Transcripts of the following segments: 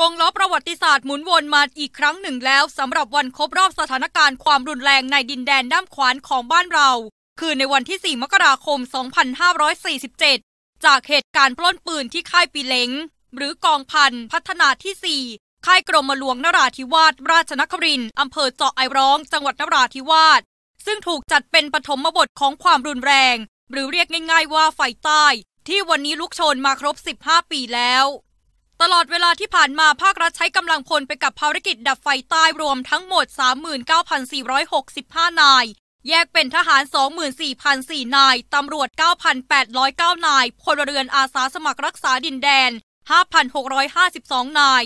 กงล้อประวัติศาสตร์หมุนวนมาอีกครั้งหนึ่งแล้วสำหรับวันครบรอบสถานการณ์ความรุนแรงในดินแดนด้ามขวานของบ้านเรา คือในวันที่ 4 มกราคม 2547 จากเหตุการณ์ปล้นปืนที่ค่ายปีเล้งหรือกองพันพัฒนาที่ 4 ค่ายกรมหลวงนราธิวาสราชนครินอำเภอเจาะไอร้อง จังหวัดนราธิวาสซึ่งถูกจัดเป็นปฐมบทของความรุนแรง หรือเรียกง่าย ๆว่าไฟใต้ ที่วันนี้ลุกโชนมาครบ 15 ปีแล้วตลอดเวลาที่ผ่านมาภาครัฐใช้กำลังพลไปกับภารกิจดับไฟใต้ รวมทั้งหมด 39,465 นาย แยกเป็นทหาร 24,004นาย ตำรวจ 9,809 นายพลเรือนอาสาสมัครรักษาดินแดน 5,652 นาย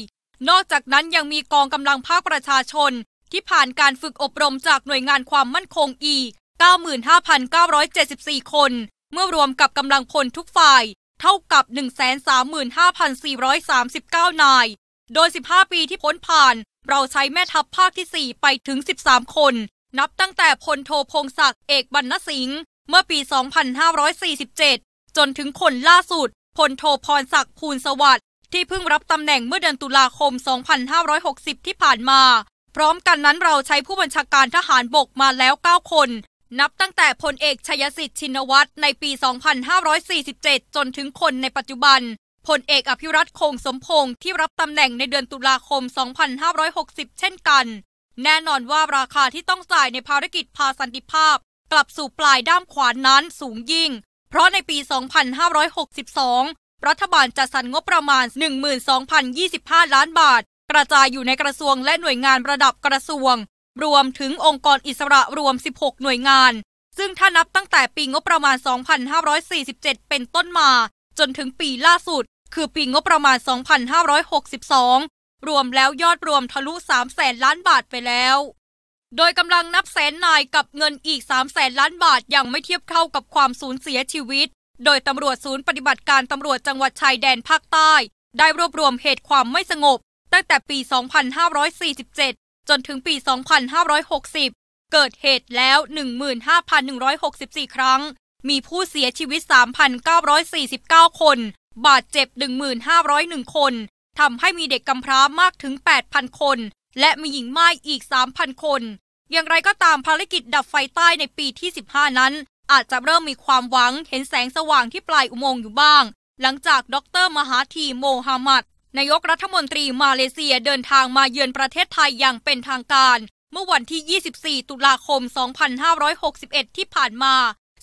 นอกจากนั้นยังมีกองกำลังภาคประชาชน ที่ผ่านการฝึกอบรมจากหน่วยงานความมั่นคงอีก95,974 คน เมื่อรวมกับกำลังพลทุกฝ่ายเท่ากับ 135,439 นาย โดย 15 ปีที่พ้นผ่าน เราใช้แม่ทัพภาคที่ 4 ไปถึง 13 คน นับตั้งแต่พลโทพงศักดิ์เอกบรรณสิงห์เมื่อปี 2547 จนถึงคนล่าสุดพลโทพรศักดิ์ภูลสวัสดิ์ที่เพิ่งรับตำแหน่งเมื่อเดือนตุลาคม 2560 ที่ผ่านมา พร้อมกันนั้นเราใช้ผู้บัญชาการทหารบกมาแล้ว 9 คนนับตั้งแต่พลเอกชยสิทธิ์ชินวัตรในปี 2547 จนถึงคนในปัจจุบัน พลเอกอภิรัตคงสมพงศ์ที่รับตำแหน่งในเดือนตุลาคม 2560 เช่นกัน แน่นอนว่าราคาที่ต้องจ่ายในภารกิจพาสันติภาพ กลับสู่ปลายด้ามขวานนั้นสูงยิ่ง เพราะในปี 2562 รัฐบาลจัดสรรงบประมาณ 12,025 ล้านบาท กระจายอยู่ในกระทรวงและหน่วยงานระดับกระทรวงรวมถึงองค์กรอิสระรวม 16 หน่วยงาน ซึ่งถ้านับตั้งแต่ปีงบประมาณ 2547 เป็นต้นมา จนถึงปีล่าสุดคือปีงบประมาณ 2562 รวมแล้วยอดรวมทะลุ3แสนล้านบาทไปแล้ว โดยกำลังนับแสนนายกับเงินอีก3แสนล้านบาท ยังไม่เทียบเท่ากับความสูญเสียชีวิต โดยตำรวจศูนย์ปฏิบัติการตำรวจจังหวัดชายแดนภาคใต้ ได้รวบรวมเหตุความไม่สงบ ตั้งแต่ปี 2547จนถึงปี 2560 เกิดเหตุแล้ว 15,164 ครั้ง มีผู้เสียชีวิต 3,949 คน บาดเจ็บ 1,501 คน ทำให้มีเด็กกำพร้ามากถึง 8,000 คน และมีหญิงไม้อีก 3,000 คน อย่างไรก็ตามภารกิจดับไฟใต้ในปีที่ 15 นั้น อาจจะเริ่มมีความหวังเห็นแสงสว่างที่ปลายอุโมงค์อยู่บ้าง หลังจากดรมหาธี โมฮัมหมัดนายกรัฐมนตรีมาเลเซียเดินทางมาเยือนประเทศไทยอย่างเป็นทางการเมื่อวันที่ 24 ตุลาคม 2561 ที่ผ่านมา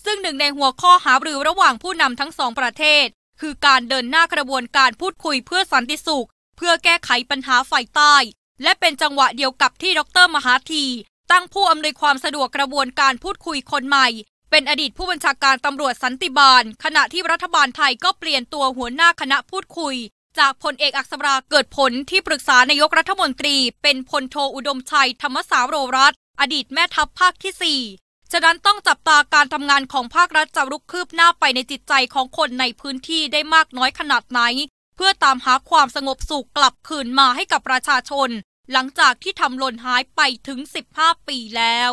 ซึ่งหนึ่งในหัวข้อหารือระหว่างผู้นำทั้งสองประเทศ คือการเดินหน้ากระบวนการพูดคุยเพื่อสันติสุข เพื่อแก้ไขปัญหาฝ่ายใต้ และเป็นจังหวะเดียวกับที่ดร มหาธีตั้งผู้อำนวยความสะดวกกระบวนการพูดคุยคนใหม่ เป็นอดีตผู้บัญชาการตำรวจสันติบาล ขณะที่รัฐบาลไทยก็เปลี่ยนตัวหัวหน้าคณะพูดคุยจากพลเอกอักษราเกิดผลที่ปรึกษานายกรัฐมนตรี เป็นพลโทอุดมชัยธรรมสาโรรัตอดีตแม่ทัพภาคที่ 4 ฉะนั้นต้องจับตาการทำงานของภาครัฐจะรุกคืบหน้าไปในจิตใจของคนในพื้นที่ได้มากน้อยขนาดไหน เพื่อตามหาความสงบสุขกลับคืนมาให้กับประชาชน หลังจากที่ทำหล่นหายไปถึง 15 ปีแล้ว